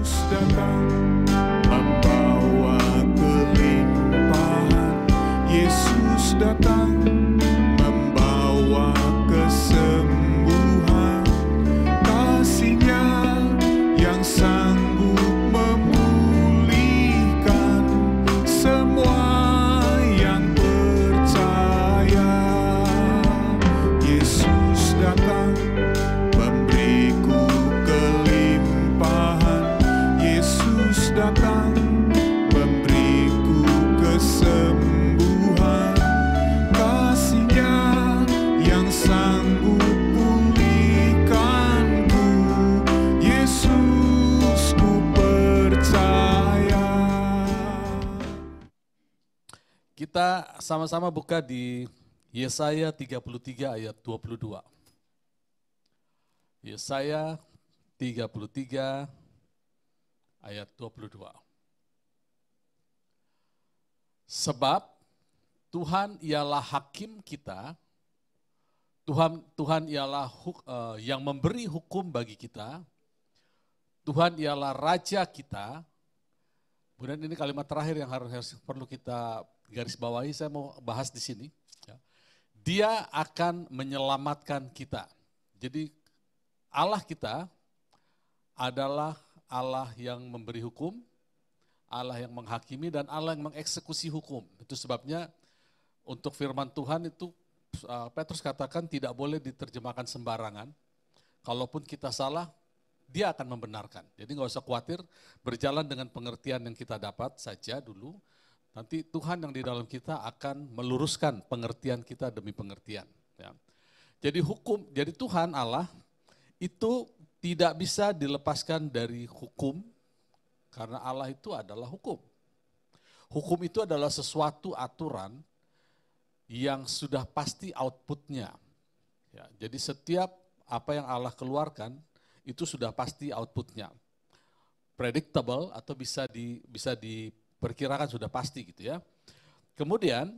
asusta tanto. Kita sama-sama buka di Yesaya 33 ayat 22. Yesaya 33 ayat 22. Sebab Tuhan ialah hakim kita, Tuhan Tuhan ialah huk, uh, yang memberi hukum bagi kita, Tuhan ialah raja kita. Kemudian ini kalimat terakhir yang harus, harus perlu kita garis bawahi saya mau bahas di sini. Ya. Dia akan menyelamatkan kita. Jadi Allah kita adalah Allah yang memberi hukum, Allah yang menghakimi dan Allah yang mengeksekusi hukum. Itu sebabnya untuk firman Tuhan itu uh, Petrus katakan tidak boleh diterjemahkan sembarangan. Kalaupun kita salah, dia akan membenarkan. Jadi nggak usah khawatir, berjalan dengan pengertian yang kita dapat saja dulu. Nanti Tuhan yang di dalam kita akan meluruskan pengertian kita demi pengertian. Ya. Jadi hukum, jadi Tuhan Allah itu tidak bisa dilepaskan dari hukum karena Allah itu adalah hukum. Hukum itu adalah sesuatu aturan yang sudah pasti outputnya. Ya, jadi setiap apa yang Allah keluarkan itu sudah pasti outputnya predictable atau bisa di bisa di perkirakan sudah pasti gitu ya. Kemudian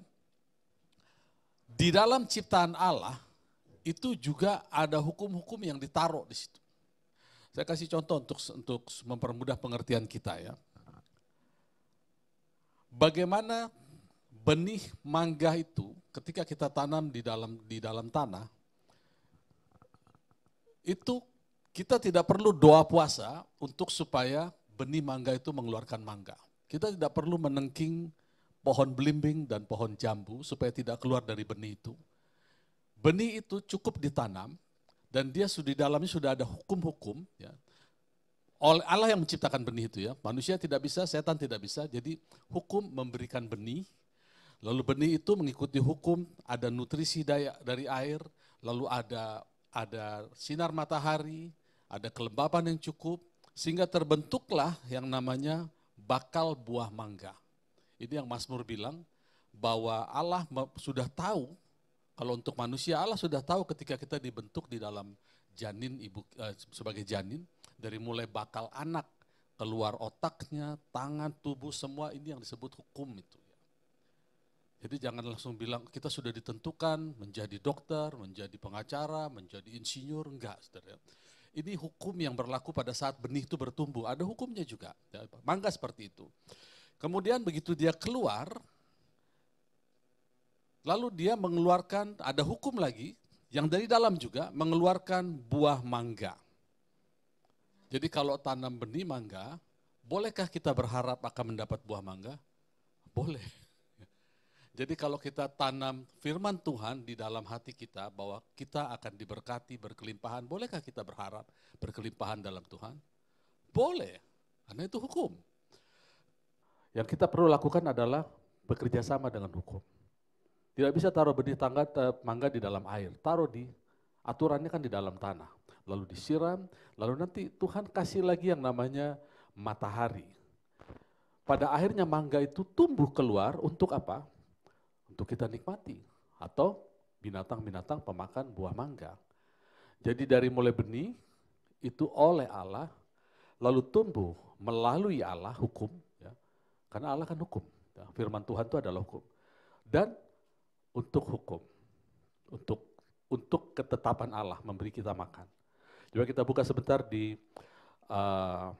di dalam ciptaan Allah itu juga ada hukum-hukum yang ditaruh di situ. Saya kasih contoh untuk untuk mempermudah pengertian kita ya. Bagaimana benih mangga itu ketika kita tanam di dalam di dalam tanah itu kita tidak perlu doa puasa untuk supaya benih mangga itu mengeluarkan mangga. Kita tidak perlu menengking pohon belimbing dan pohon jambu supaya tidak keluar dari benih itu. Benih itu cukup ditanam dan dia sudah di dalamnya sudah ada hukum-hukum ya. Allah yang menciptakan benih itu ya. Manusia tidak bisa, setan tidak bisa. Jadi hukum memberikan benih Lalu benih itu mengikuti hukum, ada nutrisi daya dari air, lalu ada ada sinar matahari, ada kelembapan yang cukup, sehingga terbentuklah yang namanya bakal buah mangga. Ini yang Mas Mazmur bilang bahwa Allah sudah tahu kalau untuk manusia Allah sudah tahu ketika kita dibentuk di dalam janin ibu eh, sebagai janin dari mulai bakal anak keluar otaknya, tangan, tubuh semua ini yang disebut hukum itu. Jadi jangan langsung bilang kita sudah ditentukan menjadi dokter, menjadi pengacara, menjadi insinyur, enggak saudara. Ini hukum yang berlaku pada saat benih itu bertumbuh. Ada hukumnya juga. Ya, mangga seperti itu. Kemudian begitu dia keluar, lalu dia mengeluarkan, ada hukum lagi, yang dari dalam juga mengeluarkan buah mangga. Jadi kalau tanam benih mangga, bolehkah kita berharap akan mendapat buah mangga? Boleh. Jadi kalau kita tanam firman Tuhan di dalam hati kita bahwa kita akan diberkati berkelimpahan, bolehkah kita berharap berkelimpahan dalam Tuhan? Boleh, karena itu hukum. Yang kita perlu lakukan adalah bekerja sama dengan hukum. Tidak bisa taruh benih tangga, mangga di dalam air, taruh di aturannya kan di dalam tanah. Lalu disiram, lalu nanti Tuhan kasih lagi yang namanya matahari. Pada akhirnya mangga itu tumbuh keluar untuk apa? untuk kita nikmati atau binatang-binatang pemakan buah mangga. Jadi dari mulai benih itu oleh Allah lalu tumbuh melalui Allah hukum ya. Karena Allah kan hukum. Ya. Firman Tuhan itu adalah hukum. Dan untuk hukum untuk untuk ketetapan Allah memberi kita makan. Coba kita buka sebentar di uh,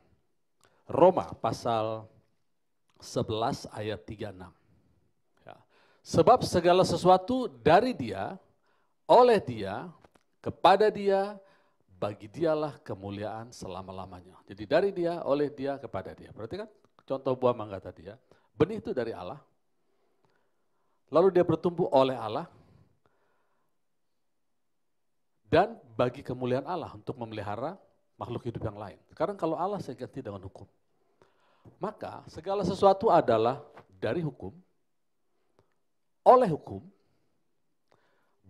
Roma pasal 11 ayat 36. Sebab segala sesuatu dari dia, oleh dia, kepada dia, bagi dialah kemuliaan selama-lamanya. Jadi dari dia, oleh dia, kepada dia. Berarti kan contoh buah mangga tadi ya. Benih itu dari Allah. Lalu dia bertumbuh oleh Allah. Dan bagi kemuliaan Allah untuk memelihara makhluk hidup yang lain. Sekarang kalau Allah saya ganti dengan hukum. Maka segala sesuatu adalah dari hukum, oleh hukum,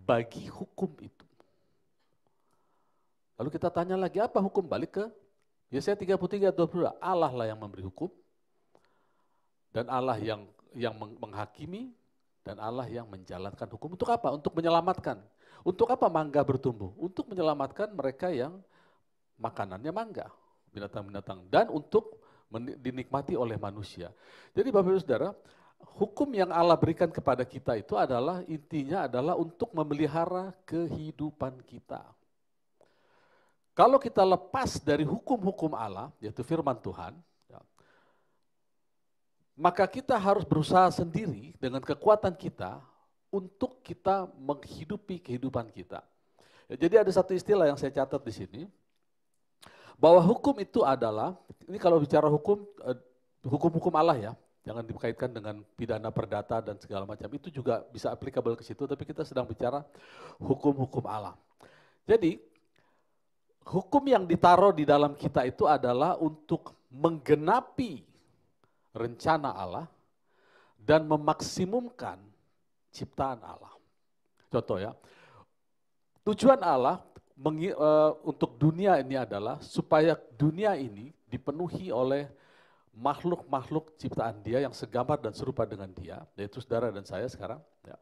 bagi hukum itu. Lalu kita tanya lagi, apa hukum? Balik ke Yesaya 33, 22. Allah lah yang memberi hukum, dan Allah yang yang menghakimi, dan Allah yang menjalankan hukum. Untuk apa? Untuk menyelamatkan. Untuk apa mangga bertumbuh? Untuk menyelamatkan mereka yang makanannya mangga, binatang-binatang. Dan untuk dinikmati oleh manusia. Jadi Bapak-Ibu Saudara, hukum yang Allah berikan kepada kita itu adalah intinya adalah untuk memelihara kehidupan kita. Kalau kita lepas dari hukum-hukum Allah, yaitu firman Tuhan, ya, maka kita harus berusaha sendiri dengan kekuatan kita untuk kita menghidupi kehidupan kita. Ya, jadi ada satu istilah yang saya catat di sini, bahwa hukum itu adalah, ini kalau bicara hukum, eh, hukum-hukum Allah ya, jangan dikaitkan dengan pidana perdata dan segala macam. Itu juga bisa applicable ke situ, tapi kita sedang bicara hukum-hukum alam. Jadi, hukum yang ditaruh di dalam kita itu adalah untuk menggenapi rencana Allah dan memaksimumkan ciptaan Allah. Contoh ya, tujuan Allah eh, untuk dunia ini adalah supaya dunia ini dipenuhi oleh makhluk-makhluk ciptaan dia yang segambar dan serupa dengan dia, yaitu saudara dan saya sekarang. Ya.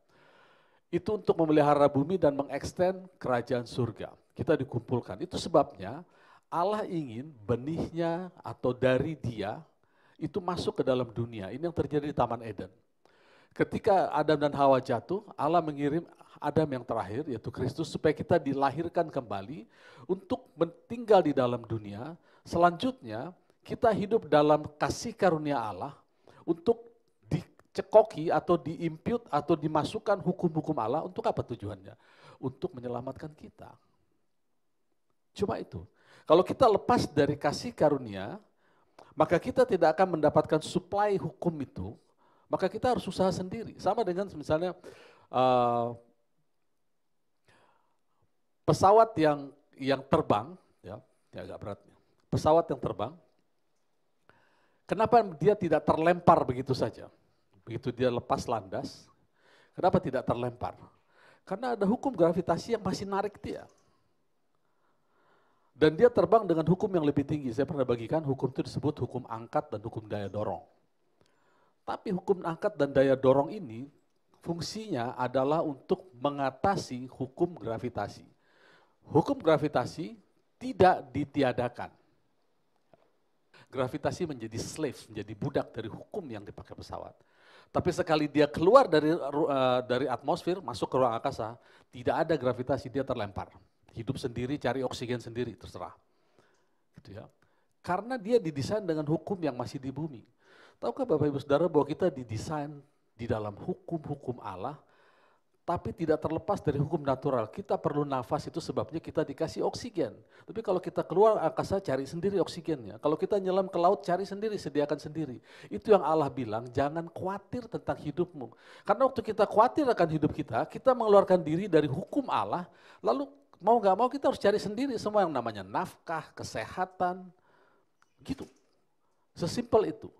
Itu untuk memelihara bumi dan mengeksten kerajaan surga. Kita dikumpulkan. Itu sebabnya Allah ingin benihnya atau dari dia itu masuk ke dalam dunia. Ini yang terjadi di Taman Eden. Ketika Adam dan Hawa jatuh, Allah mengirim Adam yang terakhir, yaitu Kristus, supaya kita dilahirkan kembali untuk tinggal di dalam dunia. Selanjutnya, kita hidup dalam kasih karunia Allah untuk dicekoki atau diimpute atau dimasukkan hukum-hukum Allah untuk apa tujuannya? Untuk menyelamatkan kita. Cuma itu. Kalau kita lepas dari kasih karunia, maka kita tidak akan mendapatkan supply hukum itu, maka kita harus usaha sendiri. Sama dengan misalnya uh, pesawat yang yang terbang, ya, ya agak beratnya. Pesawat yang terbang, Kenapa dia tidak terlempar begitu saja? Begitu dia lepas landas, kenapa tidak terlempar? Karena ada hukum gravitasi yang masih narik dia. Dan dia terbang dengan hukum yang lebih tinggi. Saya pernah bagikan hukum itu disebut hukum angkat dan hukum daya dorong. Tapi hukum angkat dan daya dorong ini fungsinya adalah untuk mengatasi hukum gravitasi. Hukum gravitasi tidak ditiadakan gravitasi menjadi slave, menjadi budak dari hukum yang dipakai pesawat. Tapi sekali dia keluar dari uh, dari atmosfer, masuk ke ruang angkasa, tidak ada gravitasi, dia terlempar. Hidup sendiri, cari oksigen sendiri, terserah. Gitu ya. Karena dia didesain dengan hukum yang masih di bumi. Tahukah Bapak Ibu Saudara bahwa kita didesain di dalam hukum-hukum Allah tapi tidak terlepas dari hukum natural. Kita perlu nafas itu sebabnya kita dikasih oksigen. Tapi kalau kita keluar angkasa cari sendiri oksigennya. Kalau kita nyelam ke laut cari sendiri, sediakan sendiri. Itu yang Allah bilang, jangan khawatir tentang hidupmu. Karena waktu kita khawatir akan hidup kita, kita mengeluarkan diri dari hukum Allah, lalu mau gak mau kita harus cari sendiri semua yang namanya nafkah, kesehatan, gitu. Sesimpel itu.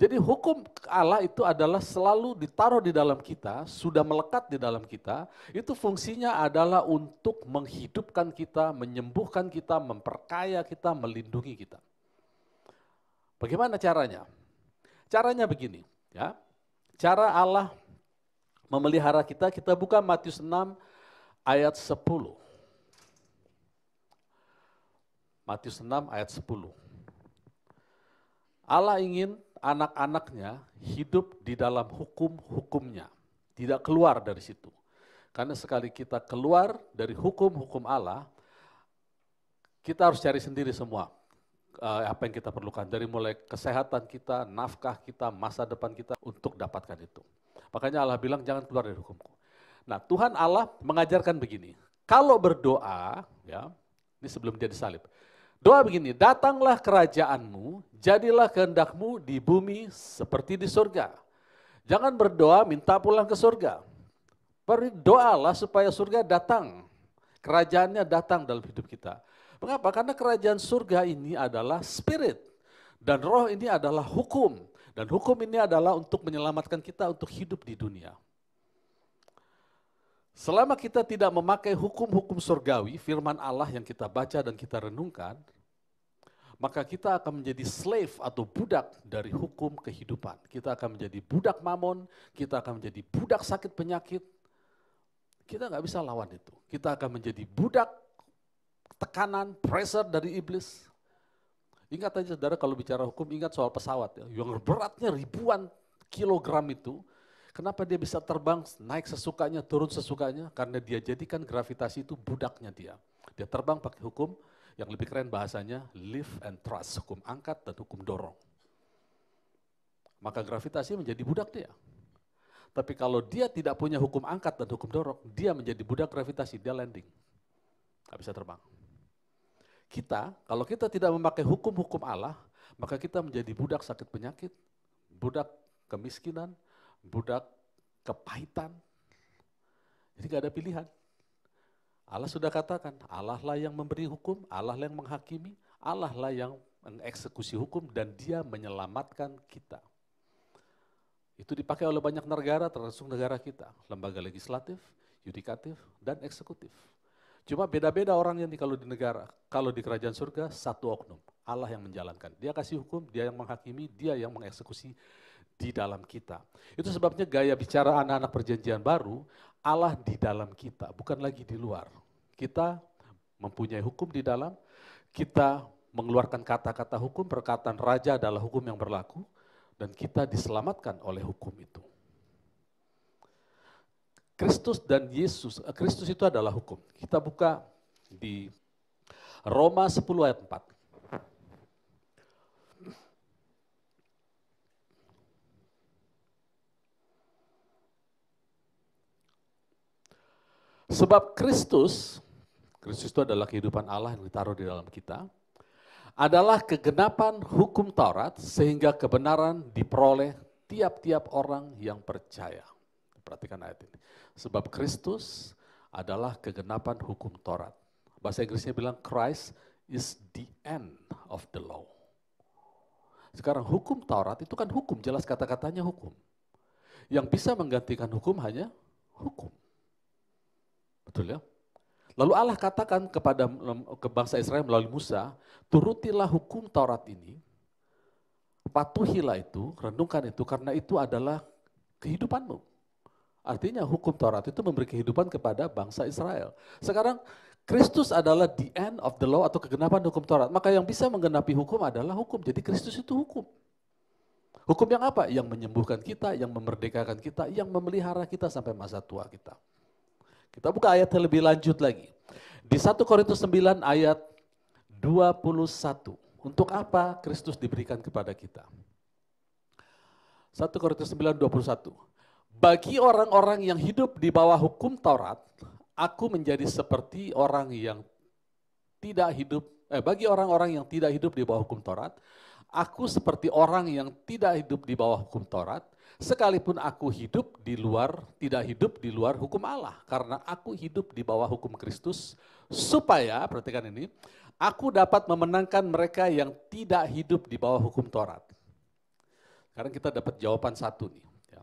Jadi hukum Allah itu adalah selalu ditaruh di dalam kita, sudah melekat di dalam kita. Itu fungsinya adalah untuk menghidupkan kita, menyembuhkan kita, memperkaya kita, melindungi kita. Bagaimana caranya? Caranya begini, ya. Cara Allah memelihara kita, kita buka Matius 6 ayat 10. Matius 6 ayat 10. Allah ingin anak-anaknya hidup di dalam hukum-hukumnya, tidak keluar dari situ. Karena sekali kita keluar dari hukum-hukum Allah, kita harus cari sendiri semua eh, apa yang kita perlukan. Dari mulai kesehatan kita, nafkah kita, masa depan kita untuk dapatkan itu. Makanya Allah bilang jangan keluar dari hukumku. Nah Tuhan Allah mengajarkan begini, kalau berdoa, ya ini sebelum dia disalib, Doa begini, datanglah kerajaanmu, jadilah kehendakmu di bumi seperti di surga. Jangan berdoa minta pulang ke surga. Berdoalah supaya surga datang. Kerajaannya datang dalam hidup kita. Mengapa? Karena kerajaan surga ini adalah spirit. Dan roh ini adalah hukum. Dan hukum ini adalah untuk menyelamatkan kita untuk hidup di dunia. Selama kita tidak memakai hukum-hukum surgawi, firman Allah yang kita baca dan kita renungkan, maka kita akan menjadi slave atau budak dari hukum kehidupan. Kita akan menjadi budak mamon, kita akan menjadi budak sakit penyakit. Kita nggak bisa lawan itu. Kita akan menjadi budak tekanan, pressure dari iblis. Ingat aja saudara kalau bicara hukum, ingat soal pesawat. Ya. Yang beratnya ribuan kilogram itu, Kenapa dia bisa terbang, naik sesukanya, turun sesukanya? Karena dia jadikan gravitasi itu budaknya dia. Dia terbang pakai hukum yang lebih keren bahasanya lift and thrust, hukum angkat dan hukum dorong. Maka gravitasi menjadi budak dia. Tapi kalau dia tidak punya hukum angkat dan hukum dorong, dia menjadi budak gravitasi, dia landing. Gak bisa terbang. Kita, kalau kita tidak memakai hukum-hukum Allah, maka kita menjadi budak sakit penyakit, budak kemiskinan, budak kepahitan. Jadi nggak ada pilihan. Allah sudah katakan, Allah lah yang memberi hukum, Allah lah yang menghakimi, Allah lah yang mengeksekusi hukum dan dia menyelamatkan kita. Itu dipakai oleh banyak negara, termasuk negara kita. Lembaga legislatif, yudikatif, dan eksekutif. Cuma beda-beda orang yang kalau di negara. Kalau di kerajaan surga, satu oknum. Allah yang menjalankan. Dia kasih hukum, dia yang menghakimi, dia yang mengeksekusi, di dalam kita. Itu sebabnya gaya bicara anak-anak perjanjian baru, Allah di dalam kita, bukan lagi di luar. Kita mempunyai hukum di dalam, kita mengeluarkan kata-kata hukum, perkataan raja adalah hukum yang berlaku, dan kita diselamatkan oleh hukum itu. Kristus dan Yesus, eh, Kristus itu adalah hukum. Kita buka di Roma 10 ayat 4. Sebab Kristus, Kristus itu adalah kehidupan Allah yang ditaruh di dalam kita, adalah kegenapan hukum Taurat sehingga kebenaran diperoleh tiap-tiap orang yang percaya. Perhatikan ayat ini. Sebab Kristus adalah kegenapan hukum Taurat. Bahasa Inggrisnya bilang Christ is the end of the law. Sekarang hukum Taurat itu kan hukum, jelas kata-katanya hukum. Yang bisa menggantikan hukum hanya hukum. Betul ya? Lalu Allah katakan kepada ke bangsa Israel melalui Musa, turutilah hukum Taurat ini, patuhilah itu, rendungkan itu, karena itu adalah kehidupanmu. Artinya hukum Taurat itu memberi kehidupan kepada bangsa Israel. Sekarang Kristus adalah the end of the law atau kegenapan hukum Taurat. Maka yang bisa menggenapi hukum adalah hukum. Jadi Kristus itu hukum. Hukum yang apa? Yang menyembuhkan kita, yang memerdekakan kita, yang memelihara kita sampai masa tua kita. Kita buka ayat yang lebih lanjut lagi. Di 1 Korintus 9 ayat 21. Untuk apa Kristus diberikan kepada kita? 1 Korintus 9, 21. Bagi orang-orang yang hidup di bawah hukum Taurat, aku menjadi seperti orang yang tidak hidup, eh, bagi orang-orang yang tidak hidup di bawah hukum Taurat, aku seperti orang yang tidak hidup di bawah hukum Taurat, sekalipun aku hidup di luar, tidak hidup di luar hukum Allah, karena aku hidup di bawah hukum Kristus, supaya, perhatikan ini, aku dapat memenangkan mereka yang tidak hidup di bawah hukum Taurat. Sekarang kita dapat jawaban satu nih. Ya.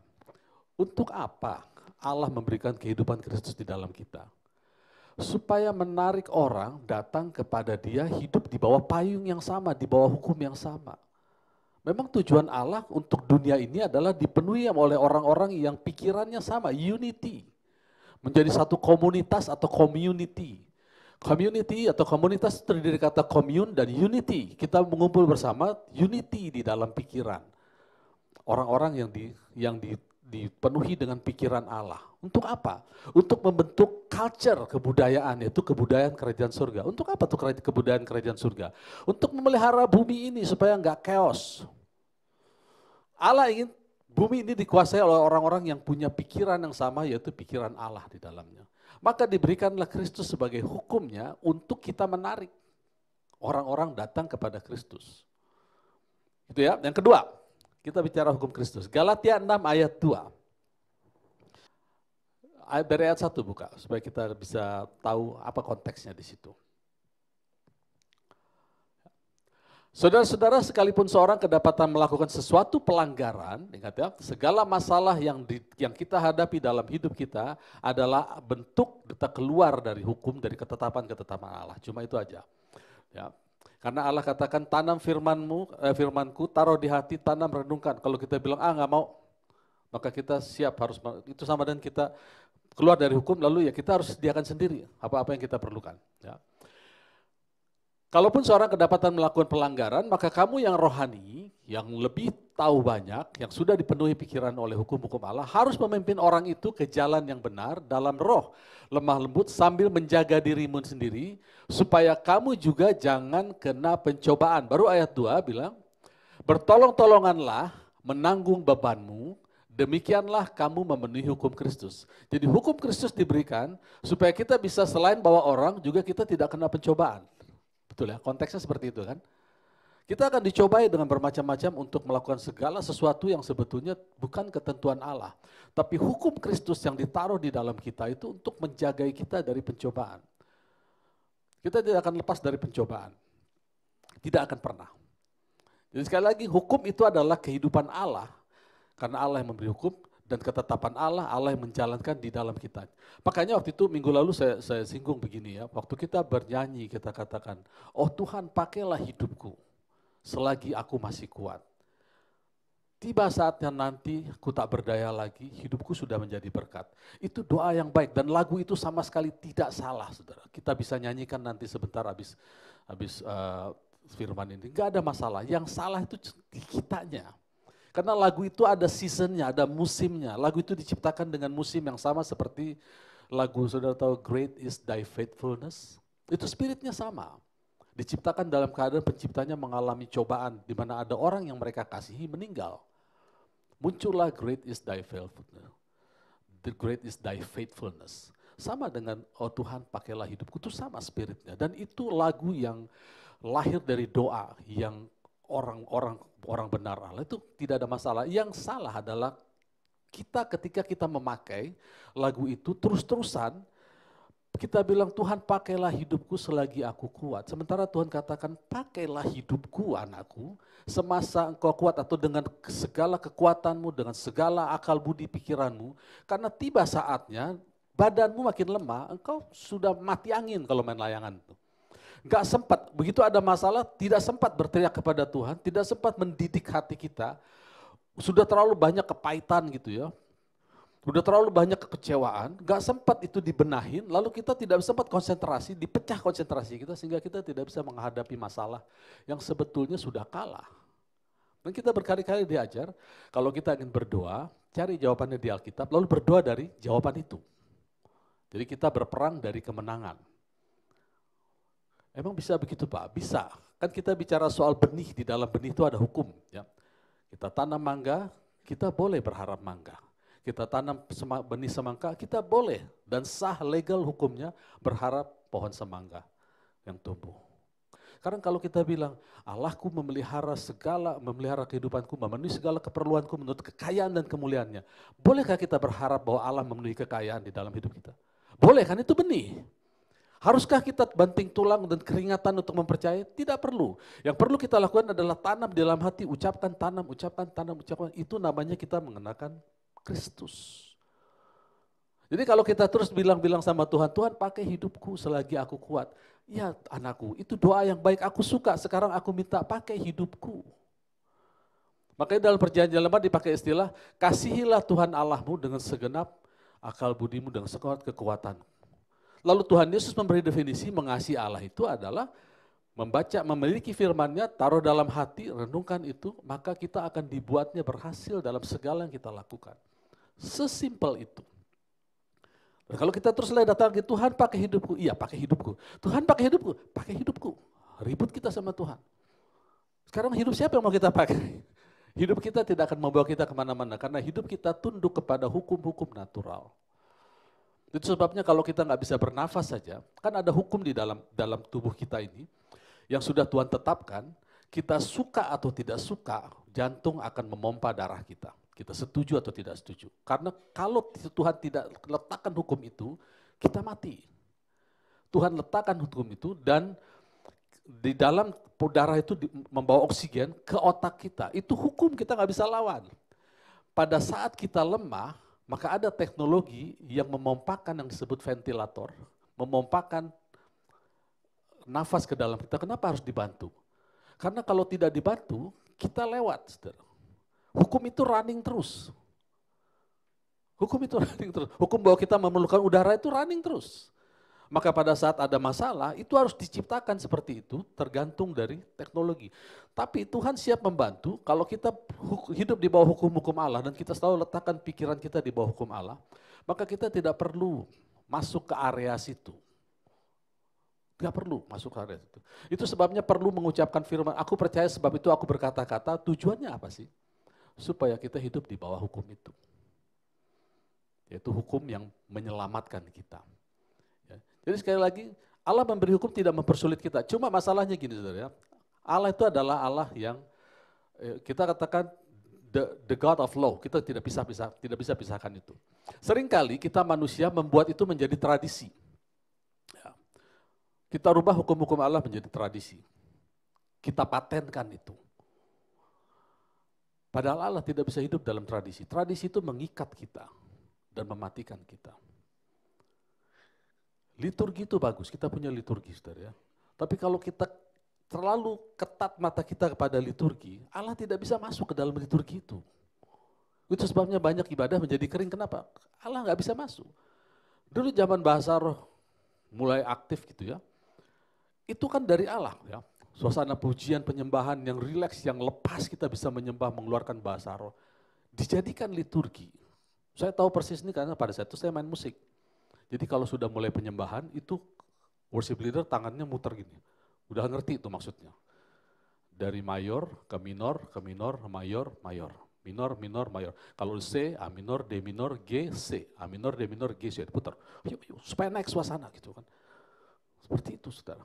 Untuk apa Allah memberikan kehidupan Kristus di dalam kita? Supaya menarik orang datang kepada dia hidup di bawah payung yang sama, di bawah hukum yang sama. Memang tujuan Allah untuk dunia ini adalah dipenuhi oleh orang-orang yang pikirannya sama, unity. Menjadi satu komunitas atau community. Community atau komunitas terdiri dari kata commune dan unity. Kita mengumpul bersama unity di dalam pikiran. Orang-orang yang di yang di dipenuhi dengan pikiran Allah. Untuk apa? Untuk membentuk culture kebudayaan, yaitu kebudayaan kerajaan surga. Untuk apa tuh kebudayaan kerajaan surga? Untuk memelihara bumi ini supaya nggak chaos. Allah ingin bumi ini dikuasai oleh orang-orang yang punya pikiran yang sama, yaitu pikiran Allah di dalamnya. Maka diberikanlah Kristus sebagai hukumnya untuk kita menarik orang-orang datang kepada Kristus. Itu ya. Yang kedua, kita bicara hukum Kristus. Galatia 6 ayat 2. Dari ayat 1 buka, supaya kita bisa tahu apa konteksnya di situ. Saudara-saudara, sekalipun seorang kedapatan melakukan sesuatu pelanggaran, ingat ya, segala masalah yang di, yang kita hadapi dalam hidup kita adalah bentuk kita keluar dari hukum, dari ketetapan-ketetapan Allah. Cuma itu aja. Ya, karena Allah katakan tanam firmanmu, eh, firmanku, taruh di hati, tanam, renungkan. Kalau kita bilang, ah nggak mau, maka kita siap harus, itu sama dengan kita keluar dari hukum, lalu ya kita harus sediakan sendiri apa-apa yang kita perlukan. Ya. Kalaupun seorang kedapatan melakukan pelanggaran, maka kamu yang rohani, yang lebih tahu banyak, yang sudah dipenuhi pikiran oleh hukum-hukum Allah, harus memimpin orang itu ke jalan yang benar dalam roh, lemah lembut sambil menjaga dirimu sendiri, supaya kamu juga jangan kena pencobaan. Baru ayat 2 bilang, bertolong-tolonganlah menanggung bebanmu, demikianlah kamu memenuhi hukum Kristus. Jadi hukum Kristus diberikan supaya kita bisa selain bawa orang, juga kita tidak kena pencobaan. Betul ya, konteksnya seperti itu kan. Kita akan dicobai dengan bermacam-macam untuk melakukan segala sesuatu yang sebetulnya bukan ketentuan Allah. Tapi hukum Kristus yang ditaruh di dalam kita itu untuk menjaga kita dari pencobaan. Kita tidak akan lepas dari pencobaan. Tidak akan pernah. Jadi sekali lagi hukum itu adalah kehidupan Allah. Karena Allah yang memberi hukum, dan ketetapan Allah, Allah yang menjalankan di dalam kita. Makanya waktu itu minggu lalu saya, saya singgung begini ya, waktu kita bernyanyi kita katakan, oh Tuhan pakailah hidupku selagi aku masih kuat. Tiba saatnya nanti aku tak berdaya lagi, hidupku sudah menjadi berkat. Itu doa yang baik dan lagu itu sama sekali tidak salah saudara. Kita bisa nyanyikan nanti sebentar habis, habis uh, firman ini, nggak ada masalah. Yang salah itu kitanya, karena lagu itu ada seasonnya, ada musimnya. Lagu itu diciptakan dengan musim yang sama seperti lagu saudara tahu Great is Thy Faithfulness. Itu spiritnya sama. Diciptakan dalam keadaan penciptanya mengalami cobaan di mana ada orang yang mereka kasihi meninggal. Muncullah Great is Thy Faithfulness. The Great is Thy Faithfulness. Sama dengan oh Tuhan pakailah hidupku itu sama spiritnya dan itu lagu yang lahir dari doa yang orang-orang orang benar Allah itu tidak ada masalah. Yang salah adalah kita ketika kita memakai lagu itu terus-terusan kita bilang Tuhan pakailah hidupku selagi aku kuat. Sementara Tuhan katakan pakailah hidupku anakku semasa engkau kuat atau dengan segala kekuatanmu, dengan segala akal budi pikiranmu. Karena tiba saatnya badanmu makin lemah, engkau sudah mati angin kalau main layangan. itu. Gak sempat, begitu ada masalah tidak sempat berteriak kepada Tuhan, tidak sempat mendidik hati kita. Sudah terlalu banyak kepahitan gitu ya. Sudah terlalu banyak kekecewaan, gak sempat itu dibenahin, lalu kita tidak sempat konsentrasi, dipecah konsentrasi kita sehingga kita tidak bisa menghadapi masalah yang sebetulnya sudah kalah. Dan kita berkali-kali diajar, kalau kita ingin berdoa, cari jawabannya di Alkitab, lalu berdoa dari jawaban itu. Jadi kita berperang dari kemenangan. Emang bisa begitu Pak? Bisa. Kan kita bicara soal benih, di dalam benih itu ada hukum. ya. Kita tanam mangga, kita boleh berharap mangga. Kita tanam benih semangka, kita boleh dan sah legal hukumnya berharap pohon semangka yang tumbuh. Karena kalau kita bilang, Allahku memelihara segala, memelihara kehidupanku, memenuhi segala keperluanku menurut kekayaan dan kemuliaannya. Bolehkah kita berharap bahwa Allah memenuhi kekayaan di dalam hidup kita? Boleh kan itu benih. Haruskah kita banting tulang dan keringatan untuk mempercayai? Tidak perlu. Yang perlu kita lakukan adalah tanam di dalam hati, ucapkan, tanam, ucapkan, tanam, ucapkan. Itu namanya kita mengenakan Kristus. Jadi kalau kita terus bilang-bilang sama Tuhan, Tuhan pakai hidupku selagi aku kuat. Ya anakku, itu doa yang baik aku suka, sekarang aku minta pakai hidupku. Makanya dalam perjanjian lama dipakai istilah, kasihilah Tuhan Allahmu dengan segenap akal budimu, dengan sekuat kekuatan. Lalu Tuhan Yesus memberi definisi mengasihi Allah itu adalah membaca, memiliki firmannya, taruh dalam hati, renungkan itu, maka kita akan dibuatnya berhasil dalam segala yang kita lakukan. Sesimpel itu. kalau kita terus datang ke Tuhan pakai hidupku, iya pakai hidupku. Tuhan pakai hidupku, pakai hidupku. Ribut kita sama Tuhan. Sekarang hidup siapa yang mau kita pakai? Hidup kita tidak akan membawa kita kemana-mana karena hidup kita tunduk kepada hukum-hukum natural. Itu sebabnya kalau kita nggak bisa bernafas saja, kan ada hukum di dalam dalam tubuh kita ini yang sudah Tuhan tetapkan, kita suka atau tidak suka, jantung akan memompa darah kita. Kita setuju atau tidak setuju. Karena kalau Tuhan tidak letakkan hukum itu, kita mati. Tuhan letakkan hukum itu dan di dalam darah itu membawa oksigen ke otak kita. Itu hukum kita nggak bisa lawan. Pada saat kita lemah, maka ada teknologi yang memompakan yang disebut ventilator, memompakan nafas ke dalam kita. Kenapa harus dibantu? Karena kalau tidak dibantu, kita lewat. Hukum itu running terus. Hukum itu running terus. Hukum bahwa kita memerlukan udara itu running terus. Maka pada saat ada masalah, itu harus diciptakan seperti itu tergantung dari teknologi. Tapi Tuhan siap membantu kalau kita hidup di bawah hukum-hukum Allah dan kita selalu letakkan pikiran kita di bawah hukum Allah, maka kita tidak perlu masuk ke area situ. Tidak perlu masuk ke area situ. Itu sebabnya perlu mengucapkan firman, aku percaya sebab itu aku berkata-kata, tujuannya apa sih? Supaya kita hidup di bawah hukum itu. Yaitu hukum yang menyelamatkan kita. Jadi sekali lagi, Allah memberi hukum tidak mempersulit kita. Cuma masalahnya gini saudara ya. Allah itu adalah Allah yang eh, kita katakan the, the God of law, kita tidak bisa bisa tidak bisa pisahkan itu. Seringkali kita manusia membuat itu menjadi tradisi. Ya. Kita rubah hukum-hukum Allah menjadi tradisi. Kita patenkan itu. Padahal Allah tidak bisa hidup dalam tradisi. Tradisi itu mengikat kita dan mematikan kita. Liturgi itu bagus, kita punya liturgi saudara ya. Tapi kalau kita terlalu ketat mata kita kepada liturgi, Allah tidak bisa masuk ke dalam liturgi itu. Itu sebabnya banyak ibadah menjadi kering. Kenapa? Allah nggak bisa masuk. Dulu zaman bahasa roh mulai aktif gitu ya, itu kan dari Allah ya. Suasana pujian, penyembahan yang rileks, yang lepas kita bisa menyembah, mengeluarkan bahasa roh. Dijadikan liturgi. Saya tahu persis ini karena pada saat itu saya main musik jadi kalau sudah mulai penyembahan itu worship leader tangannya muter gini. Udah ngerti itu maksudnya. Dari mayor ke minor, ke minor, mayor, mayor. Minor, minor, mayor. Kalau C, A minor, D minor, G, C. A minor, D minor, G, C. Putar. Yuk, yuk, supaya naik suasana gitu kan. Seperti itu saudara.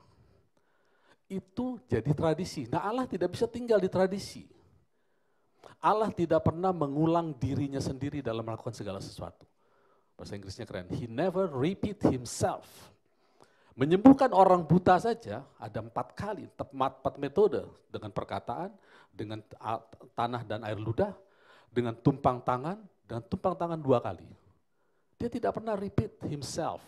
Itu jadi tradisi. Nah Allah tidak bisa tinggal di tradisi. Allah tidak pernah mengulang dirinya sendiri dalam melakukan segala sesuatu. Bahasa Inggrisnya keren. He never repeat himself. Menyembuhkan orang buta saja ada empat kali, tepat empat metode. Dengan perkataan, dengan tanah dan air ludah, dengan tumpang tangan, dan tumpang tangan dua kali. Dia tidak pernah repeat himself.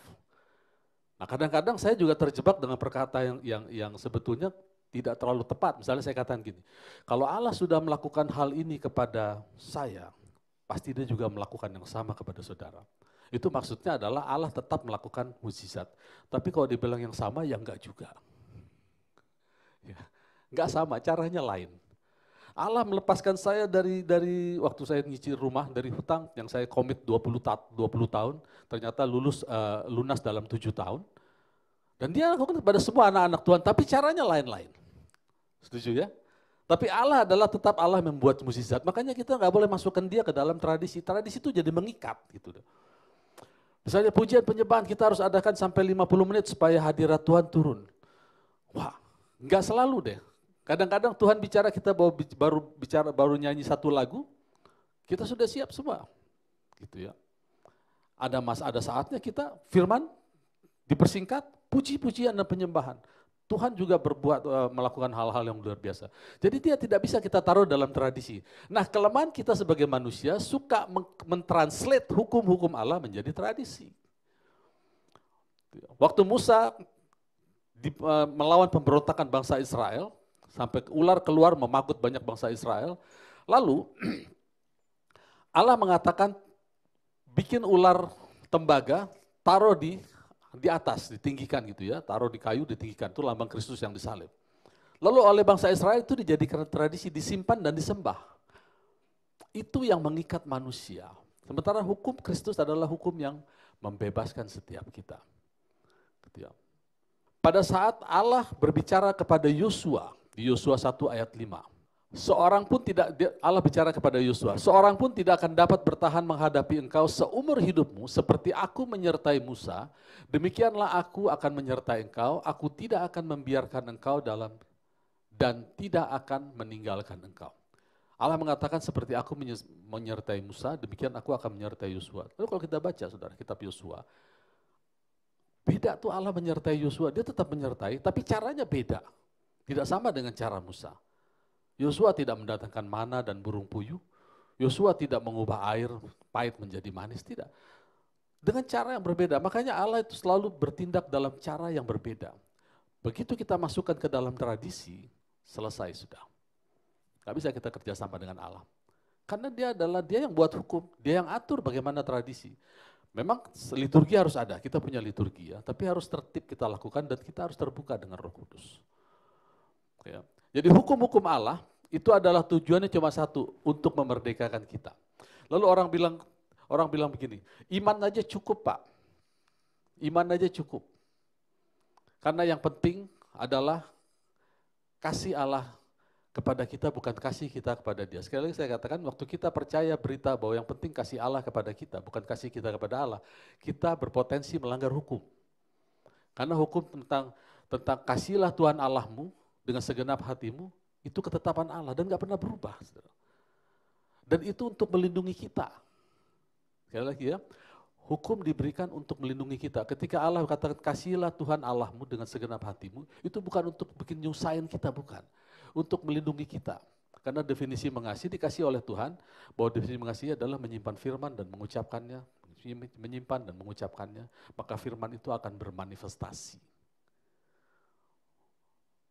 Nah kadang-kadang saya juga terjebak dengan perkataan yang, yang, yang sebetulnya tidak terlalu tepat. Misalnya saya katakan gini, kalau Allah sudah melakukan hal ini kepada saya, pasti dia juga melakukan yang sama kepada saudara. Itu maksudnya adalah Allah tetap melakukan mujizat. Tapi kalau dibilang yang sama, ya enggak juga. Ya. Enggak sama, caranya lain. Allah melepaskan saya dari dari waktu saya nyicil rumah dari hutang yang saya komit 20 ta 20 tahun, ternyata lulus uh, lunas dalam 7 tahun. Dan dia lakukan kepada semua anak-anak Tuhan, tapi caranya lain-lain. Setuju ya? Tapi Allah adalah tetap Allah membuat mujizat, Makanya kita nggak boleh masukkan dia ke dalam tradisi. Tradisi itu jadi mengikat gitu. Misalnya pujian penyembahan kita harus adakan sampai 50 menit supaya hadirat Tuhan turun. Wah, nggak selalu deh. Kadang-kadang Tuhan bicara kita baru bicara baru nyanyi satu lagu, kita sudah siap semua. Gitu ya. Ada mas ada saatnya kita firman dipersingkat, puji-pujian dan penyembahan. Tuhan juga berbuat eh, melakukan hal-hal yang luar biasa. Jadi dia tidak bisa kita taruh dalam tradisi. Nah, kelemahan kita sebagai manusia suka mentranslate hukum-hukum Allah menjadi tradisi. Waktu Musa di, uh, melawan pemberontakan bangsa Israel sampai ular keluar memakut banyak bangsa Israel, lalu Allah mengatakan bikin ular tembaga taruh di di atas, ditinggikan gitu ya, taruh di kayu, ditinggikan. Itu lambang Kristus yang disalib. Lalu oleh bangsa Israel itu dijadikan tradisi disimpan dan disembah. Itu yang mengikat manusia. Sementara hukum Kristus adalah hukum yang membebaskan setiap kita. Gitu ya. Pada saat Allah berbicara kepada Yosua, di Yosua 1 ayat 5, seorang pun tidak Allah bicara kepada Yosua, seorang pun tidak akan dapat bertahan menghadapi engkau seumur hidupmu seperti aku menyertai Musa, demikianlah aku akan menyertai engkau, aku tidak akan membiarkan engkau dalam dan tidak akan meninggalkan engkau. Allah mengatakan seperti aku menyertai Musa, demikian aku akan menyertai Yosua. Lalu kalau kita baca saudara kitab Yosua, beda tuh Allah menyertai Yosua, dia tetap menyertai, tapi caranya beda. Tidak sama dengan cara Musa. Yosua tidak mendatangkan mana dan burung puyuh. Yosua tidak mengubah air pahit menjadi manis, tidak. Dengan cara yang berbeda. Makanya Allah itu selalu bertindak dalam cara yang berbeda. Begitu kita masukkan ke dalam tradisi, selesai sudah. Gak bisa kita kerja sama dengan Allah. Karena dia adalah dia yang buat hukum, dia yang atur bagaimana tradisi. Memang liturgi harus ada, kita punya liturgi ya, tapi harus tertib kita lakukan dan kita harus terbuka dengan Roh Kudus. Ya. Jadi hukum-hukum Allah itu adalah tujuannya cuma satu, untuk memerdekakan kita. Lalu orang bilang orang bilang begini, iman aja cukup Pak. Iman aja cukup. Karena yang penting adalah kasih Allah kepada kita bukan kasih kita kepada dia. Sekali lagi saya katakan waktu kita percaya berita bahwa yang penting kasih Allah kepada kita, bukan kasih kita kepada Allah, kita berpotensi melanggar hukum. Karena hukum tentang tentang kasihlah Tuhan Allahmu dengan segenap hatimu, itu ketetapan Allah dan gak pernah berubah. Dan itu untuk melindungi kita. Sekali lagi ya, hukum diberikan untuk melindungi kita. Ketika Allah katakan kasihilah Tuhan Allahmu dengan segenap hatimu, itu bukan untuk bikin nyusahin kita, bukan. Untuk melindungi kita. Karena definisi mengasihi dikasih oleh Tuhan, bahwa definisi mengasihi adalah menyimpan firman dan mengucapkannya, menyimpan dan mengucapkannya, maka firman itu akan bermanifestasi.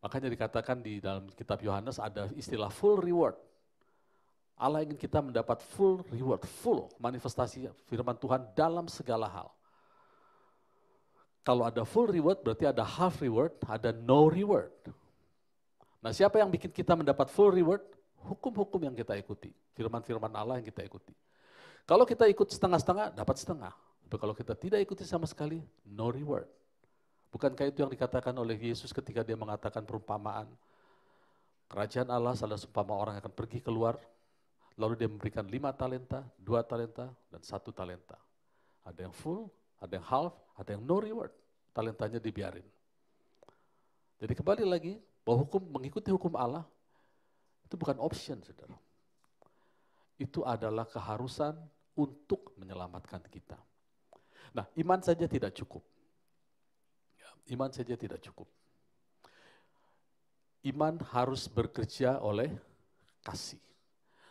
Makanya dikatakan di dalam kitab Yohanes ada istilah full reward. Allah ingin kita mendapat full reward, full manifestasi firman Tuhan dalam segala hal. Kalau ada full reward berarti ada half reward, ada no reward. Nah siapa yang bikin kita mendapat full reward? Hukum-hukum yang kita ikuti, firman-firman Allah yang kita ikuti. Kalau kita ikut setengah-setengah, dapat setengah. Tapi kalau kita tidak ikuti sama sekali, no reward. Bukankah itu yang dikatakan oleh Yesus ketika dia mengatakan perumpamaan? Kerajaan Allah salah seumpama orang akan pergi keluar, lalu dia memberikan lima talenta, dua talenta, dan satu talenta. Ada yang full, ada yang half, ada yang no reward. Talentanya dibiarin. Jadi kembali lagi, bahwa hukum mengikuti hukum Allah itu bukan option, saudara. Itu adalah keharusan untuk menyelamatkan kita. Nah, iman saja tidak cukup Iman saja tidak cukup. Iman harus bekerja oleh kasih.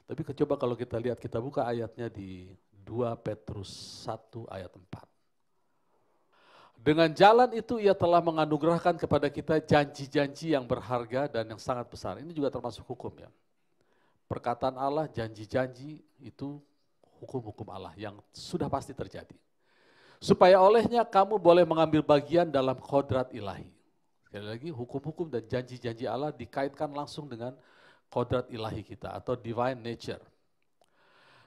Tapi coba kalau kita lihat, kita buka ayatnya di 2 Petrus 1 ayat 4. Dengan jalan itu ia telah menganugerahkan kepada kita janji-janji yang berharga dan yang sangat besar. Ini juga termasuk hukum ya. Perkataan Allah, janji-janji itu hukum-hukum Allah yang sudah pasti terjadi supaya olehnya kamu boleh mengambil bagian dalam kodrat ilahi. Sekali lagi, hukum-hukum dan janji-janji Allah dikaitkan langsung dengan kodrat ilahi kita atau divine nature.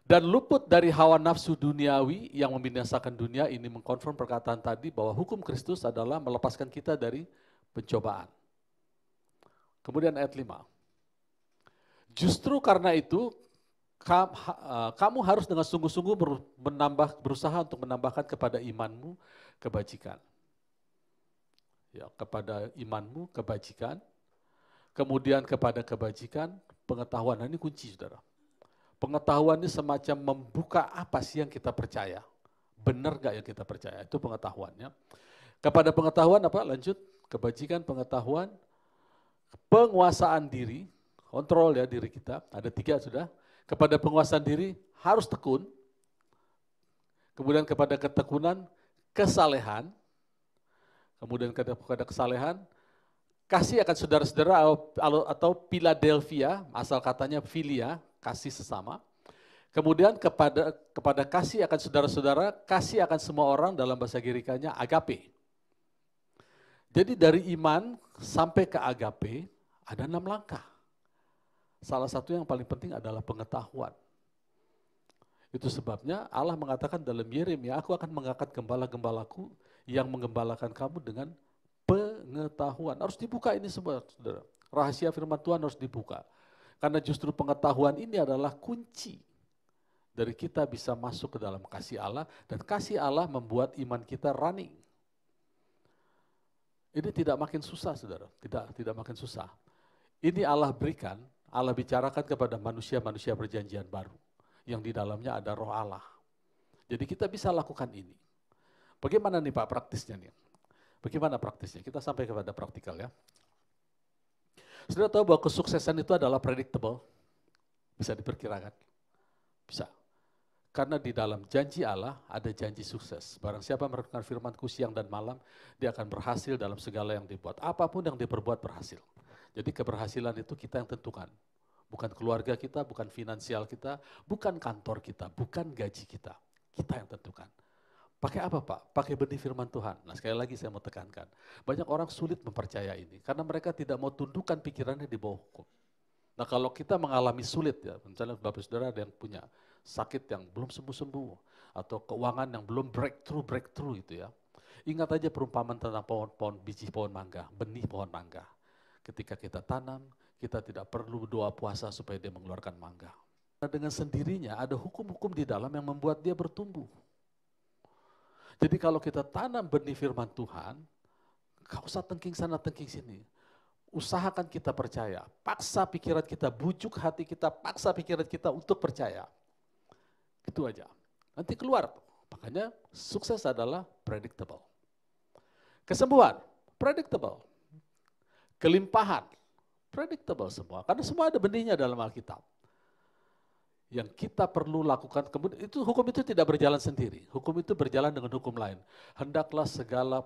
Dan luput dari hawa nafsu duniawi yang membinasakan dunia ini mengkonfirm perkataan tadi bahwa hukum Kristus adalah melepaskan kita dari pencobaan. Kemudian ayat 5. Justru karena itu Eh, kamu harus dengan sungguh-sungguh menambah berusaha untuk menambahkan kepada imanmu kebajikan. Ya, kepada imanmu kebajikan, kemudian kepada kebajikan pengetahuan. Nah, ini kunci, Saudara. Pengetahuan ini semacam membuka apa sih yang kita percaya. Benar gak yang kita percaya? Itu pengetahuannya. Kepada pengetahuan apa? Lanjut. Kebajikan, pengetahuan, penguasaan diri, kontrol ya diri kita. Ada tiga sudah kepada penguasaan diri harus tekun, kemudian kepada ketekunan, kesalehan, kemudian kepada kesalehan, kasih akan saudara-saudara atau Philadelphia, asal katanya filia, kasih sesama. Kemudian kepada kepada kasih akan saudara-saudara, kasih akan semua orang dalam bahasa Girikanya agape. Jadi dari iman sampai ke agape ada enam langkah. Salah satu yang paling penting adalah pengetahuan. Itu sebabnya Allah mengatakan dalam Yeremia, ya, aku akan mengangkat gembala-gembalaku yang menggembalakan kamu dengan pengetahuan. Harus dibuka ini semua, saudara. Rahasia firman Tuhan harus dibuka. Karena justru pengetahuan ini adalah kunci dari kita bisa masuk ke dalam kasih Allah dan kasih Allah membuat iman kita running. Ini tidak makin susah, saudara. Tidak, tidak makin susah. Ini Allah berikan Allah bicarakan kepada manusia-manusia perjanjian baru yang di dalamnya ada roh Allah. Jadi kita bisa lakukan ini. Bagaimana nih Pak praktisnya nih? Bagaimana praktisnya? Kita sampai kepada praktikal ya. Sudah tahu bahwa kesuksesan itu adalah predictable? Bisa diperkirakan? Bisa. Karena di dalam janji Allah ada janji sukses. Barang siapa firman firmanku siang dan malam, dia akan berhasil dalam segala yang dibuat. Apapun yang diperbuat berhasil. Jadi keberhasilan itu kita yang tentukan. Bukan keluarga kita, bukan finansial kita, bukan kantor kita, bukan gaji kita. Kita yang tentukan. Pakai apa Pak? Pakai benih firman Tuhan. Nah sekali lagi saya mau tekankan. Banyak orang sulit mempercaya ini. Karena mereka tidak mau tundukkan pikirannya di bawah hukum. Nah kalau kita mengalami sulit ya, misalnya Bapak Saudara ada yang punya sakit yang belum sembuh-sembuh. Atau keuangan yang belum breakthrough-breakthrough itu ya. Ingat aja perumpamaan tentang pohon-pohon, biji pohon mangga, benih pohon mangga. Ketika kita tanam, kita tidak perlu doa puasa supaya dia mengeluarkan mangga. Nah, dengan sendirinya ada hukum-hukum di dalam yang membuat dia bertumbuh. Jadi kalau kita tanam benih firman Tuhan, gak usah tengking sana tengking sini. Usahakan kita percaya, paksa pikiran kita, bujuk hati kita, paksa pikiran kita untuk percaya. Itu aja. Nanti keluar. Makanya sukses adalah predictable. Kesembuhan, predictable kelimpahan. Predictable semua, karena semua ada benihnya dalam Alkitab. Yang kita perlu lakukan, kemudian itu hukum itu tidak berjalan sendiri. Hukum itu berjalan dengan hukum lain. Hendaklah segala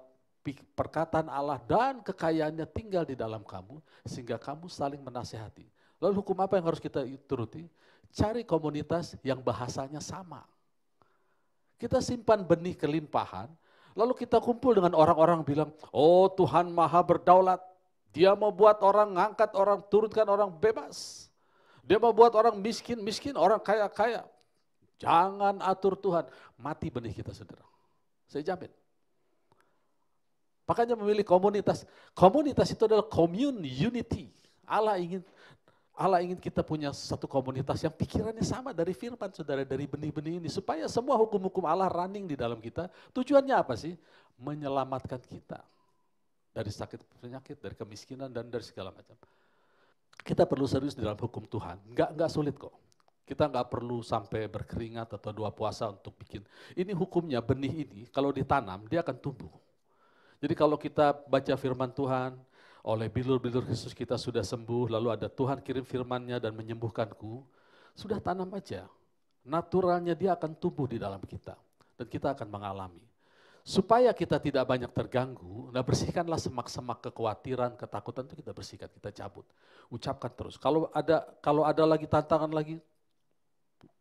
perkataan Allah dan kekayaannya tinggal di dalam kamu, sehingga kamu saling menasehati. Lalu hukum apa yang harus kita turuti? Cari komunitas yang bahasanya sama. Kita simpan benih kelimpahan, lalu kita kumpul dengan orang-orang bilang, oh Tuhan maha berdaulat, dia mau buat orang ngangkat orang, turunkan orang bebas. Dia mau buat orang miskin, miskin, orang kaya, kaya. Jangan atur Tuhan. Mati benih kita saudara. Saya jamin. Makanya memilih komunitas. Komunitas itu adalah commune unity. Allah ingin Allah ingin kita punya satu komunitas yang pikirannya sama dari firman saudara, dari benih-benih ini. Supaya semua hukum-hukum Allah running di dalam kita. Tujuannya apa sih? Menyelamatkan kita dari sakit penyakit, dari kemiskinan dan dari segala macam. Kita perlu serius di dalam hukum Tuhan. Enggak enggak sulit kok. Kita enggak perlu sampai berkeringat atau dua puasa untuk bikin. Ini hukumnya benih ini kalau ditanam dia akan tumbuh. Jadi kalau kita baca firman Tuhan, oleh bilur-bilur Yesus kita sudah sembuh, lalu ada Tuhan kirim firmannya dan menyembuhkanku, sudah tanam aja. Naturalnya dia akan tumbuh di dalam kita. Dan kita akan mengalami supaya kita tidak banyak terganggu, nah bersihkanlah semak-semak kekhawatiran, ketakutan itu kita bersihkan, kita cabut. Ucapkan terus. Kalau ada kalau ada lagi tantangan lagi,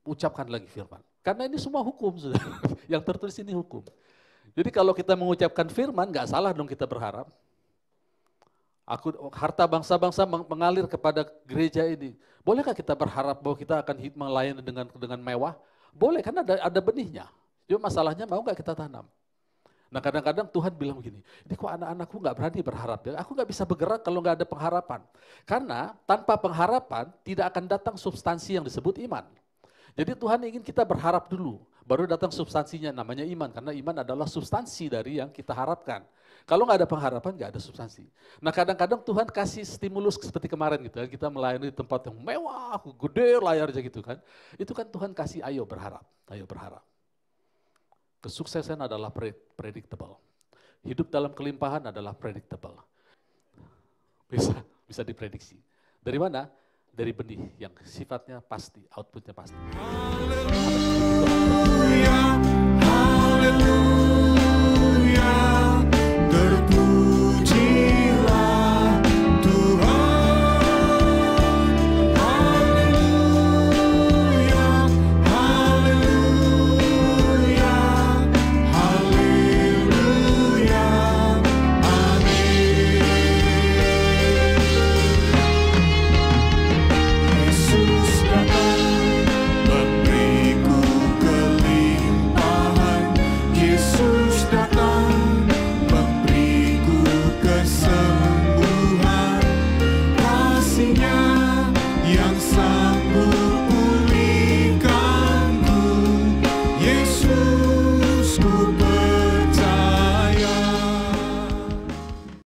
ucapkan lagi firman. Karena ini semua hukum, sudah. yang tertulis ini hukum. Jadi kalau kita mengucapkan firman, nggak salah dong kita berharap. Aku harta bangsa-bangsa mengalir kepada gereja ini. Bolehkah kita berharap bahwa kita akan hidup melayani dengan dengan mewah? Boleh, karena ada, ada benihnya. jadi masalahnya mau nggak kita tanam? Nah kadang-kadang Tuhan bilang begini, ini kok anak-anakku nggak berani berharap ya, aku nggak bisa bergerak kalau nggak ada pengharapan. Karena tanpa pengharapan tidak akan datang substansi yang disebut iman. Jadi Tuhan ingin kita berharap dulu, baru datang substansinya namanya iman. Karena iman adalah substansi dari yang kita harapkan. Kalau nggak ada pengharapan, nggak ada substansi. Nah kadang-kadang Tuhan kasih stimulus seperti kemarin gitu kan, kita melayani di tempat yang mewah, gede layarnya gitu kan. Itu kan Tuhan kasih ayo berharap, ayo berharap. Kesuksesan adalah predictable. Hidup dalam kelimpahan adalah predictable. Bisa bisa diprediksi. Dari mana? Dari benih yang sifatnya pasti, outputnya pasti. Hallelujah, hallelujah.